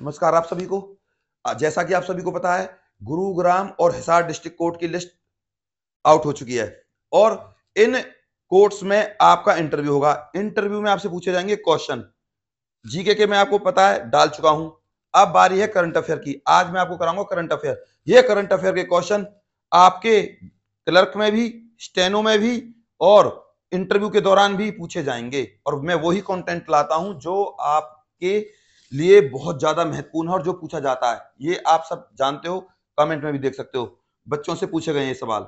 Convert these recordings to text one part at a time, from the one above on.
नमस्कार आप सभी को जैसा कि आप सभी को पता है गुरुग्राम और हिसार डिस्ट्रिक्ट कोर्ट की लिस्ट आउट हो चुकी है और इन कोर्ट्स में आपका इंटरव्यू होगा इंटरव्यू में आपसे पूछे जाएंगे क्वेश्चन जीके के मैं आपको पता है डाल चुका हूं अब बारी है करंट अफेयर की आज मैं आपको कराऊंगा करंट अफेयर ये करंट अफेयर के क्वेश्चन आपके क्लर्क में भी स्टेनो में भी और इंटरव्यू के दौरान भी पूछे जाएंगे और मैं वही कंटेंट लाता हूं जो आपके लिए बहुत ज्यादा महत्वपूर्ण है और जो पूछा जाता है ये आप सब जानते हो कमेंट में भी देख सकते हो बच्चों से पूछे गए ये सवाल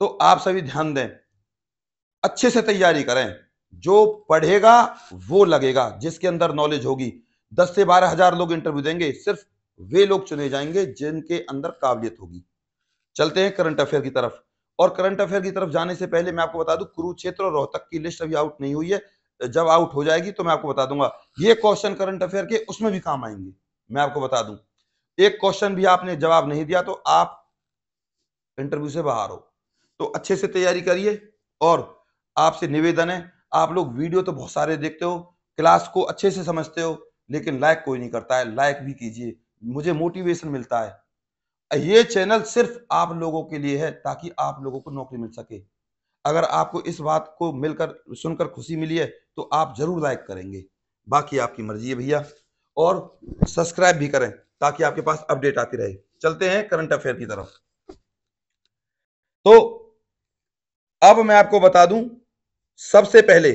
तो आप सभी ध्यान दें अच्छे से तैयारी करें जो पढ़ेगा वो लगेगा जिसके अंदर नॉलेज होगी दस से बारह हजार लोग इंटरव्यू देंगे सिर्फ वे लोग चुने जाएंगे जिनके अंदर काबिलियत होगी चलते हैं करंट अफेयर की तरफ और करंट अफेयर की तरफ जाने से पहले मैं आपको बता दूं कुरुक्षेत्र और रोहतक की लिस्ट अभी आउट नहीं हुई है जब आउट हो जाएगी तो मैं आपको बता दूंगा ये क्वेश्चन करंट अफेयर के उसमें भी काम आएंगे मैं आपको बता दूं एक क्वेश्चन भी आपने जवाब नहीं दिया तो आप इंटरव्यू से बाहर हो तो अच्छे से तैयारी करिए और आपसे निवेदन है आप लोग वीडियो तो बहुत सारे देखते हो क्लास को अच्छे से समझते हो लेकिन लाइक कोई नहीं करता है लाइक भी कीजिए मुझे मोटिवेशन मिलता है ये चैनल सिर्फ आप लोगों के लिए है ताकि आप लोगों को नौकरी मिल सके अगर आपको इस बात को मिलकर सुनकर खुशी मिली है तो आप जरूर लाइक करेंगे बाकी आपकी मर्जी है भैया और सब्सक्राइब भी करें ताकि आपके पास अपडेट आती रहे चलते हैं करंट अफेयर की तरफ तो अब मैं आपको बता दूं सबसे पहले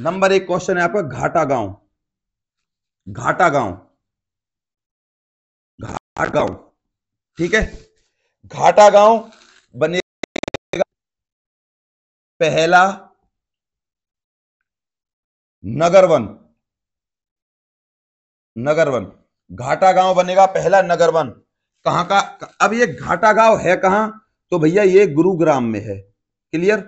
नंबर एक क्वेश्चन है आपका घाटा गांव घाटा गांव घाट गांव ठीक है घाटा गांव बनेगा पहला नगर वन नगर वन घाटा गांव बनेगा पहला नगर वन कहां का अब ये घाटा गांव है कहां तो भैया ये गुरुग्राम में है क्लियर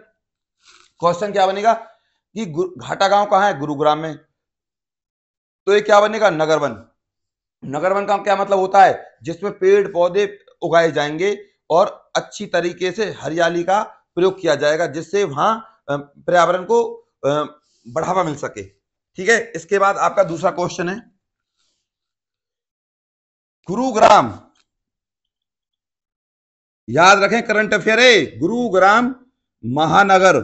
क्वेश्चन क्या बनेगा कि घाटा गांव कहां है गुरुग्राम में तो ये क्या बनेगा नगर वन नगर वन का क्या मतलब होता है जिसमें पेड़ पौधे उगाए जाएंगे और अच्छी तरीके से हरियाली का प्रयोग किया जाएगा जिससे वहां पर्यावरण को बढ़ावा मिल सके ठीक है इसके बाद आपका दूसरा क्वेश्चन है गुरुग्राम याद रखें करंट अफेयर है गुरुग्राम महानगर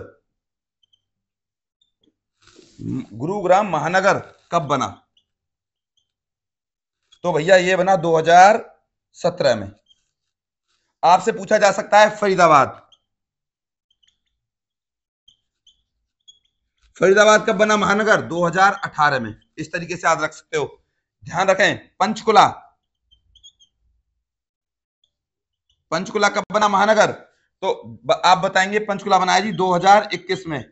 गुरुग्राम महानगर कब बना तो भैया ये बना 2017 में आपसे पूछा जा सकता है फरीदाबाद फरीदाबाद कब बना महानगर 2018 में इस तरीके से याद रख सकते हो ध्यान रखें पंचकुला पंचकुला कब बना महानगर तो आप बताएंगे पंचकुला बनाया जी 2021 में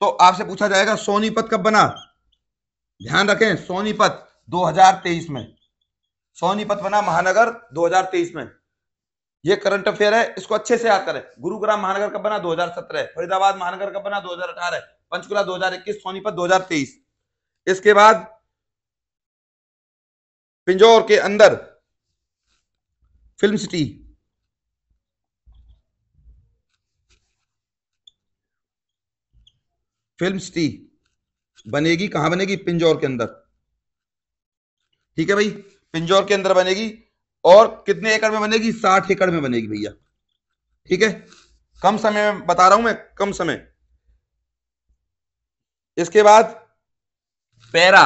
तो आपसे पूछा जाएगा सोनीपत कब बना ध्यान रखें सोनीपत 2023 में सोनीपत बना महानगर 2023 में ये करंट अफेयर है इसको अच्छे से याद करें गुरुग्राम महानगर कब बना 2017 फरीदाबाद महानगर कब बना 2018 पंचकुला 2021 सोनीपत 2023 इसके बाद पिंजौर के अंदर फिल्म सिटी फिल्म सिटी बनेगी कहां बनेगी पिंजौर के अंदर ठीक है भाई पिंजौर के अंदर बनेगी और कितने एकड़ में बनेगी साठ एकड़ में बनेगी भैया ठीक है कम समय में बता रहा हूं मैं कम समय इसके बाद पैरा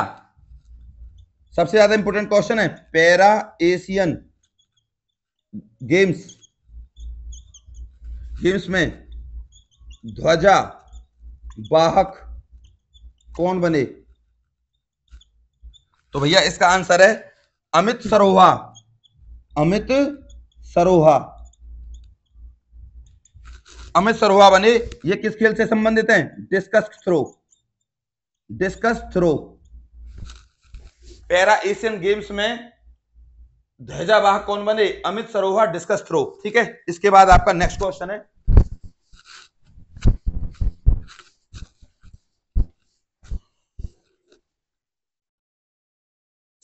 सबसे ज्यादा इंपॉर्टेंट क्वेश्चन है पैरा एशियन गेम्स गेम्स में ध्वजा वाहक कौन बने तो भैया इसका आंसर है अमित सरोहा अमित सरोहा अमित सरोहा बने ये किस खेल से संबंधित हैं discus throw discus throw para Asian games में ध्वजावाहक कौन बने अमित सरोहा डिस्कस थ्रो ठीक है इसके बाद आपका नेक्स्ट क्वेश्चन है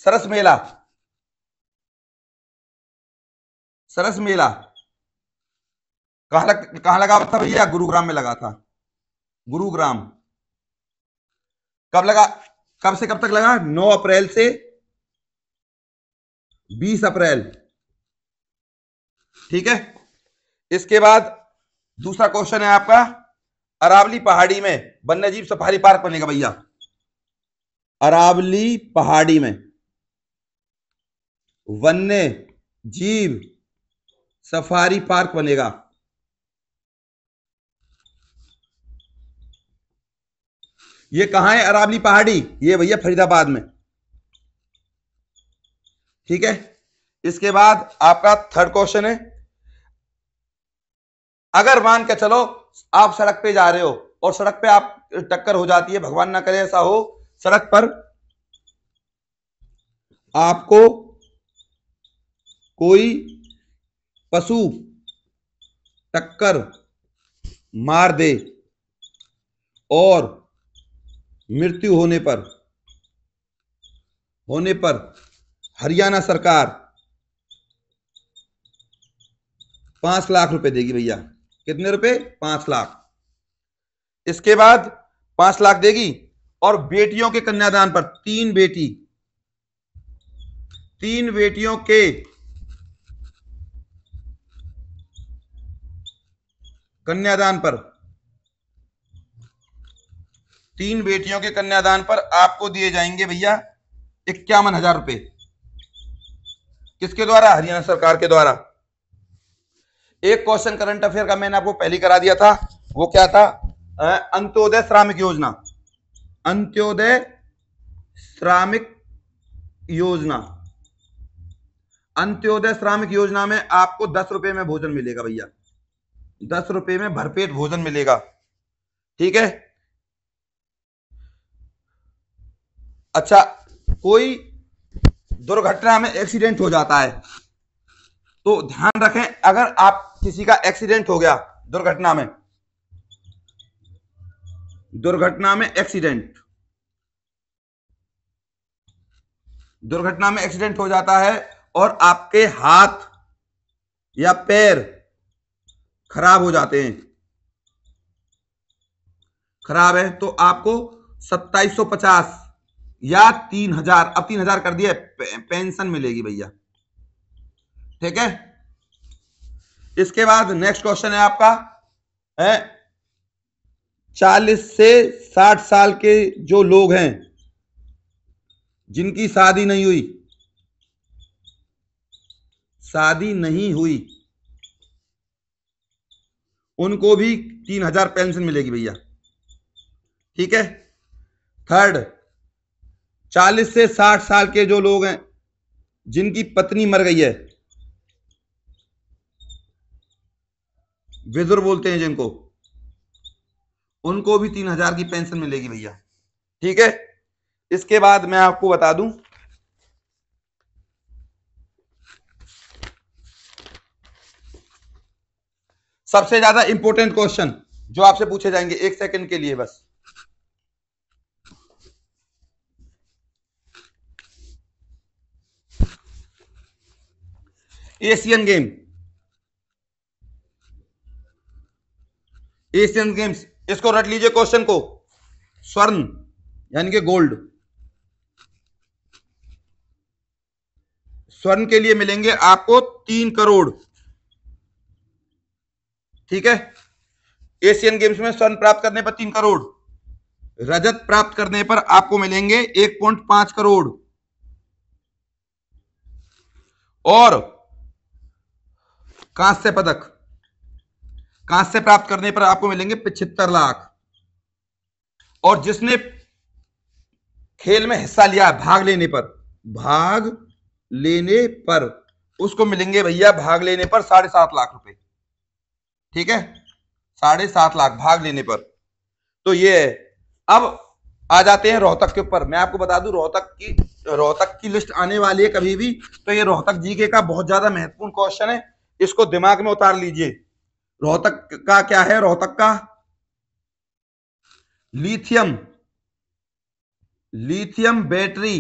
सरस मेला सरस मेला कहा लग, कहा लगा था भैया गुरुग्राम में लगा था गुरुग्राम कब लगा कब से कब तक लगा 9 अप्रैल से 20 अप्रैल ठीक है इसके बाद दूसरा क्वेश्चन है आपका अरावली पहाड़ी में वन्यजीव सफारी पार्क बनेगा भैया अरावली पहाड़ी में वन्य जीव सफारी पार्क बनेगा ये कहा है अरावली पहाड़ी ये भैया फरीदाबाद में ठीक है इसके बाद आपका थर्ड क्वेश्चन है अगर मान के चलो आप सड़क पे जा रहे हो और सड़क पे आप टक्कर हो जाती है भगवान ना करे ऐसा हो सड़क पर आपको कोई पशु टक्कर मार दे और मृत्यु होने पर होने पर हरियाणा सरकार पांच लाख रुपए देगी भैया कितने रुपए पांच लाख इसके बाद पांच लाख देगी और बेटियों के कन्यादान पर तीन बेटी तीन बेटियों के कन्यादान पर तीन बेटियों के कन्यादान पर आपको दिए जाएंगे भैया इक्यावन हजार रुपये किसके द्वारा हरियाणा सरकार के द्वारा एक क्वेश्चन करंट अफेयर का मैंने आपको पहली करा दिया था वो क्या था अंत्योदय श्रामिक योजना अंत्योदय श्रामिक योजना अंत्योदय श्रामिक योजना में आपको दस रुपए में भोजन मिलेगा भैया दस रुपए में भरपेट भोजन मिलेगा ठीक है अच्छा कोई दुर्घटना में एक्सीडेंट हो जाता है तो ध्यान रखें अगर आप किसी का एक्सीडेंट हो गया दुर्घटना में दुर्घटना में एक्सीडेंट दुर्घटना में एक्सीडेंट हो जाता है और आपके हाथ या पैर खराब हो जाते हैं खराब है तो आपको सत्ताईस सौ पचास या तीन हजार अब तीन हजार कर दिया पेंशन मिलेगी भैया ठीक है इसके बाद नेक्स्ट क्वेश्चन है आपका है चालीस से साठ साल के जो लोग हैं जिनकी शादी नहीं हुई शादी नहीं हुई उनको भी तीन हजार पेंशन मिलेगी भैया ठीक है थर्ड चालीस से साठ साल के जो लोग हैं जिनकी पत्नी मर गई है विधुर बोलते हैं जिनको उनको भी तीन हजार की पेंशन मिलेगी भैया ठीक है इसके बाद मैं आपको बता दूं सबसे ज्यादा इंपॉर्टेंट क्वेश्चन जो आपसे पूछे जाएंगे एक सेकंड के लिए बस एशियन गेम एशियन गेम्स इसको रट लीजिए क्वेश्चन को स्वर्ण यानी कि गोल्ड स्वर्ण के लिए मिलेंगे आपको तीन करोड़ ठीक है एशियन गेम्स में स्वर्ण प्राप्त करने पर तीन करोड़ रजत प्राप्त करने पर आपको मिलेंगे एक पॉइंट पांच करोड़ और कांस्य पदक कांस्य प्राप्त करने पर आपको मिलेंगे पिछहत्तर लाख और जिसने खेल में हिस्सा लिया भाग लेने पर भाग लेने पर उसको मिलेंगे भैया भाग लेने पर साढ़े सात लाख रुपए ठीक है साढ़े सात लाख भाग लेने पर तो ये अब आ जाते हैं रोहतक के ऊपर मैं आपको बता दूं रोहतक की रोहतक की लिस्ट आने वाली है कभी भी तो ये रोहतक जीके का बहुत ज्यादा महत्वपूर्ण क्वेश्चन है इसको दिमाग में उतार लीजिए रोहतक का क्या है रोहतक का लिथियम लिथियम बैटरी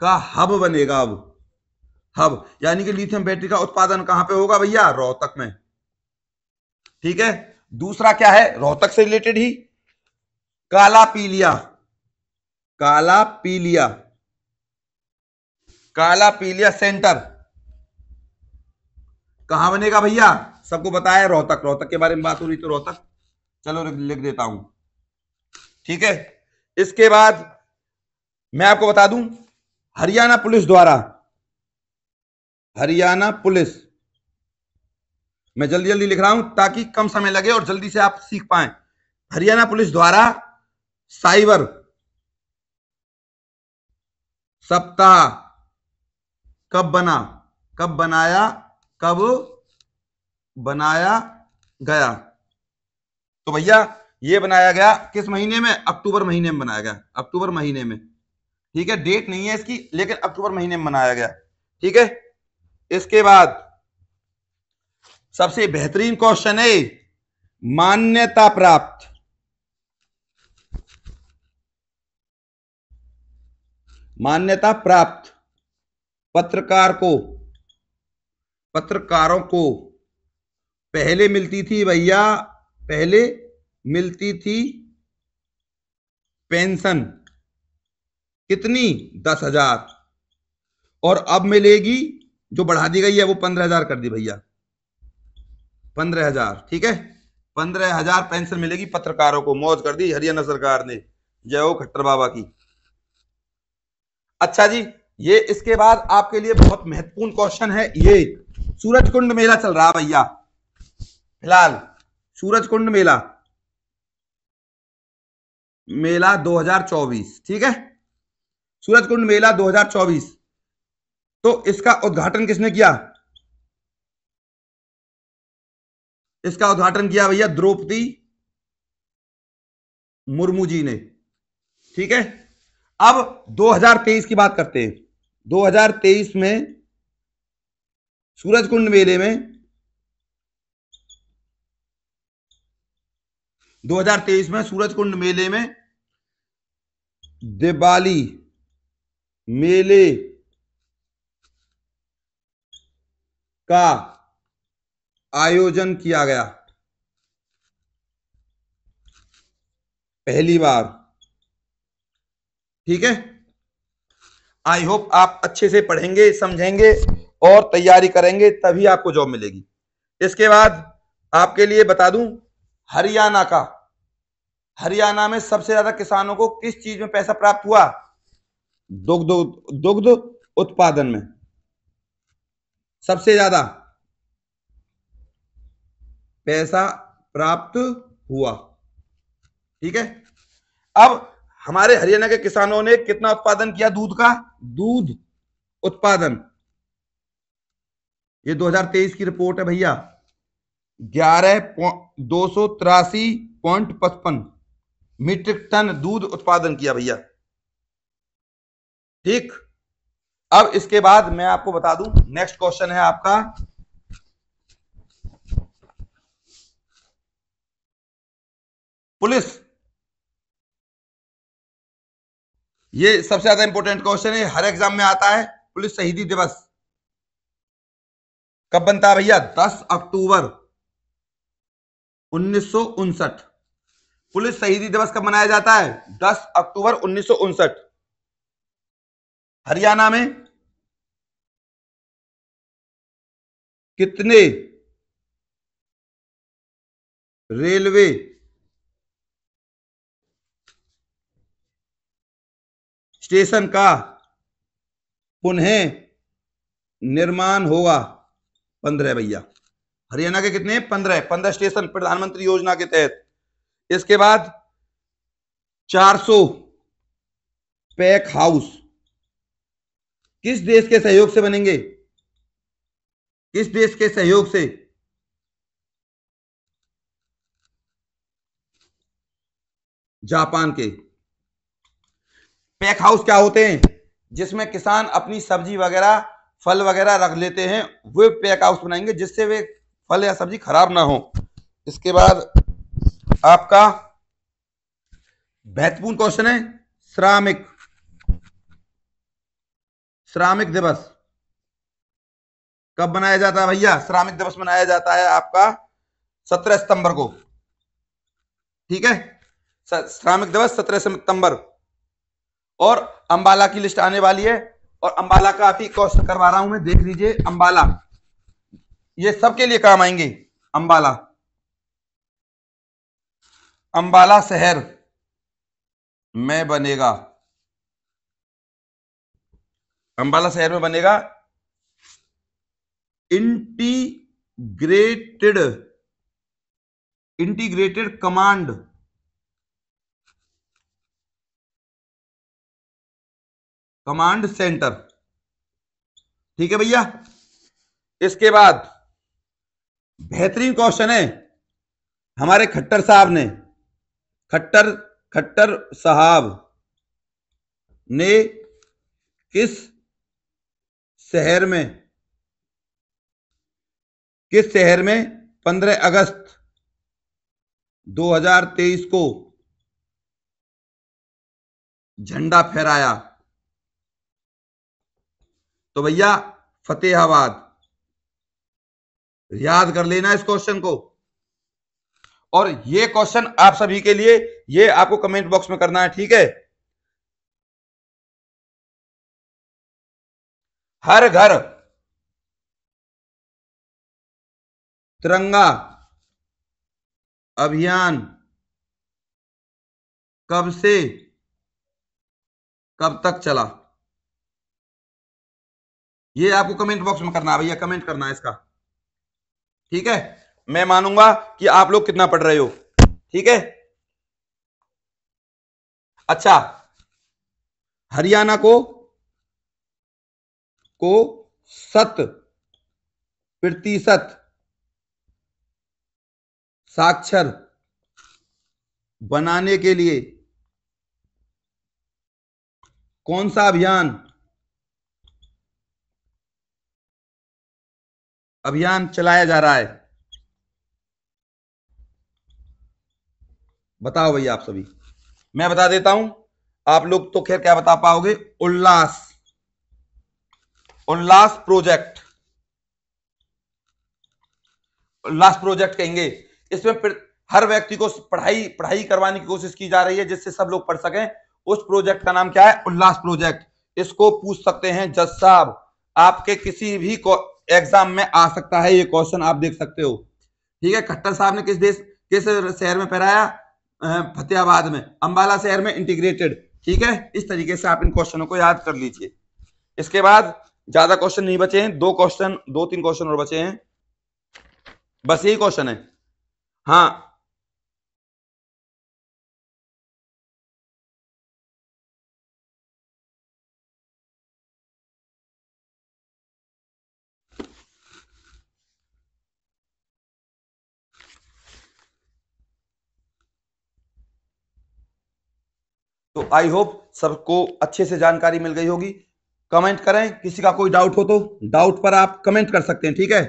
का हब बनेगा अब हब यानी कि लिथियम बैटरी का उत्पादन कहां पे होगा भैया रोहतक में ठीक है दूसरा क्या है रोहतक से रिलेटेड ही काला पीलिया काला पीलिया काला पीलिया सेंटर कहा बनेगा भैया सबको बताया रोहतक रोहतक के बारे में बात हो रही तो रोहतक चलो लिख देता हूं ठीक है इसके बाद मैं आपको बता दूं हरियाणा पुलिस द्वारा हरियाणा पुलिस मैं जल्दी जल्दी लिख रहा हूं ताकि कम समय लगे और जल्दी से आप सीख पाए हरियाणा पुलिस द्वारा साइबर सप्ताह कब बना कब बनाया कब बनाया गया तो भैया ये बनाया गया किस महीने में अक्टूबर महीने में बनाया गया अक्टूबर महीने में ठीक है डेट नहीं है इसकी लेकिन अक्टूबर महीने में बनाया गया ठीक है इसके बाद सबसे बेहतरीन क्वेश्चन है मान्यता प्राप्त मान्यता प्राप्त पत्रकार को पत्रकारों को पहले मिलती थी भैया पहले मिलती थी पेंशन कितनी दस हजार और अब मिलेगी जो बढ़ा दी गई है वो पंद्रह हजार कर दी भैया पंद्रह हजार ठीक है पंद्रह हजार पेंशन मिलेगी पत्रकारों को मौज कर दी हरियाणा सरकार ने जय हो खट्टर बाबा की अच्छा जी ये इसके बाद आपके लिए बहुत महत्वपूर्ण क्वेश्चन है ये सूरज कुंड मेला चल रहा भैया फिलहाल सूरज कुंड मेला मेला 2024 ठीक है सूरज कुंड मेला 2024 तो इसका उद्घाटन किसने किया इसका उद्घाटन किया भैया द्रौपदी मुर्मू जी ने ठीक है अब 2023 की बात करते हैं 2023 में सूरज कुंड मेले में 2023 में सूरज कुंड मेले में दिवाली मेले का आयोजन किया गया पहली बार ठीक है आई होप आप अच्छे से पढ़ेंगे समझेंगे और तैयारी करेंगे तभी आपको जॉब मिलेगी इसके बाद आपके लिए बता दूं हरियाणा का हरियाणा में सबसे ज्यादा किसानों को किस चीज में पैसा प्राप्त हुआ दुग्ध दुग्ध उत्पादन में सबसे ज्यादा पैसा प्राप्त हुआ ठीक है अब हमारे हरियाणा के किसानों ने कितना उत्पादन किया दूध का दूध उत्पादन ये 2023 की रिपोर्ट है भैया ग्यारह दो सौ तिरासी पॉइंट पचपन मीट्रिक टन दूध उत्पादन किया भैया ठीक अब इसके बाद मैं आपको बता दूं नेक्स्ट क्वेश्चन है आपका पुलिस ये सबसे ज्यादा इंपॉर्टेंट क्वेश्चन है हर एग्जाम में आता है पुलिस शहीदी दिवस कब बनता है भैया 10 अक्टूबर उन्नीस पुलिस शहीदी दिवस कब मनाया जाता है 10 अक्टूबर उन्नीस हरियाणा में कितने रेलवे स्टेशन का पुनः निर्माण होगा पंद्रह भैया हरियाणा के कितने पंद्रह पंद्रह स्टेशन प्रधानमंत्री योजना के तहत इसके बाद सौ पैक हाउस किस देश के सहयोग से बनेंगे किस देश के सहयोग से जापान के पैक हाउस क्या होते हैं जिसमें किसान अपनी सब्जी वगैरह फल वगैरह रख लेते हैं वे पैक हाउस बनाएंगे जिससे वे फल या सब्जी खराब ना हो इसके बाद आपका महत्वपूर्ण क्वेश्चन है श्रामिक श्रामिक दिवस कब मनाया जाता है भैया श्रामिक दिवस मनाया जाता है आपका सत्रह सितंबर को ठीक है श्रामिक दिवस सत्रह सितंबर और अंबाला की लिस्ट आने वाली है और अंबाला का आप ही कॉस्ट करवा रहा हूं मैं देख लीजिए अंबाला ये सबके लिए काम आएंगे अंबाला अंबाला शहर में बनेगा अंबाला शहर में बनेगा integrated integrated command command centre ठीक है भैया इसके बाद बेहतरीन क्वेश्चन है हमारे खट्टर साहब ने खट्टर खट्टर साहब ने किस शहर में किस शहर में 15 अगस्त 2023 को झंडा फहराया तो भैया फतेहाबाद याद कर लेना इस क्वेश्चन को और ये क्वेश्चन आप सभी के लिए ये आपको कमेंट बॉक्स में करना है ठीक है हर घर तिरंगा अभियान कब से कब तक चला ये आपको कमेंट बॉक्स में करना है भैया कमेंट करना है इसका ठीक है मैं मानूंगा कि आप लोग कितना पढ़ रहे हो ठीक है अच्छा हरियाणा को को सत प्रतिशत साक्षर बनाने के लिए कौन सा अभियान अभियान चलाया जा रहा है बताओ भैया आप सभी मैं बता देता हूं आप लोग तो खैर क्या बता पाओगे उल्लास उल्लास प्रोजेक्ट उल्लास प्रोजेक्ट कहेंगे इसमें हर व्यक्ति को पढ़ाई पढ़ाई करवाने की कोशिश की जा रही है जिससे सब लोग पढ़ सकें उस प्रोजेक्ट का नाम क्या है उल्लास प्रोजेक्ट इसको पूछ सकते हैं जज साहब आपके किसी भी एग्जाम में आ सकता है ये क्वेश्चन आप देख सकते हो ठीक है खट्टर साहब ने किस देश किस शहर में पहराया फतेहाबाद में अंबाला शहर में इंटीग्रेटेड ठीक है इस तरीके से आप इन क्वेश्चनों को याद कर लीजिए इसके बाद ज्यादा क्वेश्चन नहीं बचे हैं दो क्वेश्चन दो तीन क्वेश्चन और बचे हैं बस यही क्वेश्चन है हाँ तो आई होप सबको अच्छे से जानकारी मिल गई होगी कमेंट करें किसी का कोई डाउट हो तो डाउट पर आप कमेंट कर सकते हैं ठीक है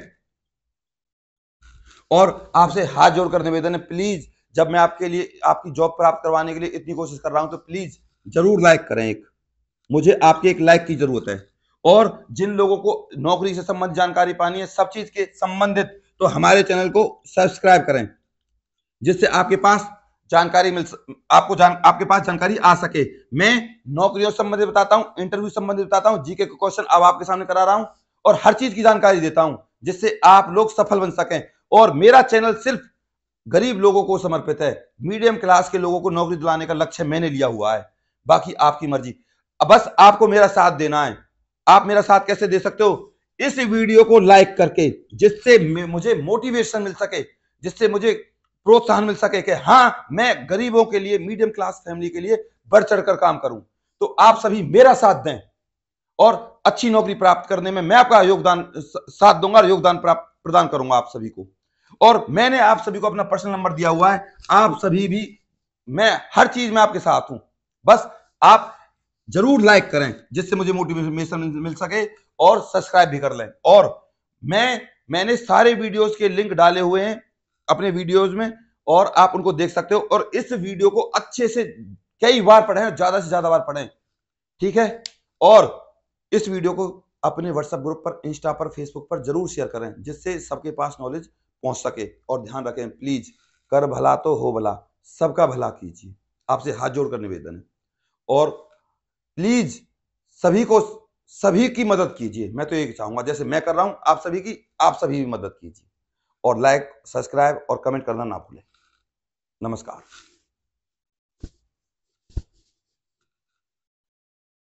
और आपसे हाथ जोड़कर निवेदन है प्लीज जब मैं आपके लिए आपकी जॉब प्राप्त करवाने के लिए इतनी कोशिश कर रहा हूं तो प्लीज जरूर लाइक करें एक मुझे आपके एक लाइक की जरूरत है और जिन लोगों को नौकरी से संबंधित जानकारी पानी है सब चीज के संबंधित तो हमारे चैनल को सब्सक्राइब करें जिससे आपके पास जानकारी मिल आपको जान आपके पास जानकारी आ सके मैं नौकरियों संबंधित बताता हूँ इंटरव्यू संबंधित बताता हूँ जीके के क्वेश्चन अब आपके सामने करा रहा हूँ और हर चीज की जानकारी देता हूँ जिससे आप लोग सफल बन सकें और मेरा चैनल सिर्फ गरीब लोगों को समर्पित है मीडियम क्लास के लोगों को नौकरी दिलाने का लक्ष्य मैंने लिया हुआ है बाकी आपकी मर्जी बस आपको मेरा साथ देना है आप मेरा साथ कैसे दे सकते हो इस वीडियो को लाइक करके जिससे मुझे मोटिवेशन मिल सके जिससे मुझे प्रोत्साहन मिल सके कि हाँ मैं गरीबों के लिए मीडियम क्लास फैमिली के लिए बढ़ चढ़ कर काम करूं तो आप सभी मेरा साथ दें और अच्छी नौकरी प्राप्त करने में मैं आपका योगदान साथ दूंगा और योगदान प्राप्त प्रदान करूंगा आप सभी को और मैंने आप सभी को अपना पर्सनल नंबर दिया हुआ है आप सभी भी मैं हर चीज में आपके साथ हूं बस आप जरूर लाइक करें जिससे मुझे मोटिवेशन मिल सके और सब्सक्राइब भी कर लें और मैं मैंने सारे वीडियोस के लिंक डाले हुए हैं अपने वीडियोज में और आप उनको देख सकते हो और इस वीडियो को अच्छे से कई बार पढ़ें ज्यादा से ज्यादा बार पढ़ें ठीक है और इस वीडियो को अपने व्हाट्सएप ग्रुप पर इंस्टा पर फेसबुक पर जरूर शेयर करें जिससे सबके पास नॉलेज पहुंच सके और ध्यान रखें प्लीज कर भला तो हो भला सबका भला कीजिए आपसे हाथ जोड़कर निवेदन है और प्लीज सभी को सभी की मदद कीजिए मैं तो ये चाहूंगा जैसे मैं कर रहा हूं आप सभी की आप सभी भी मदद कीजिए और लाइक सब्सक्राइब और कमेंट करना ना भूलें नमस्कार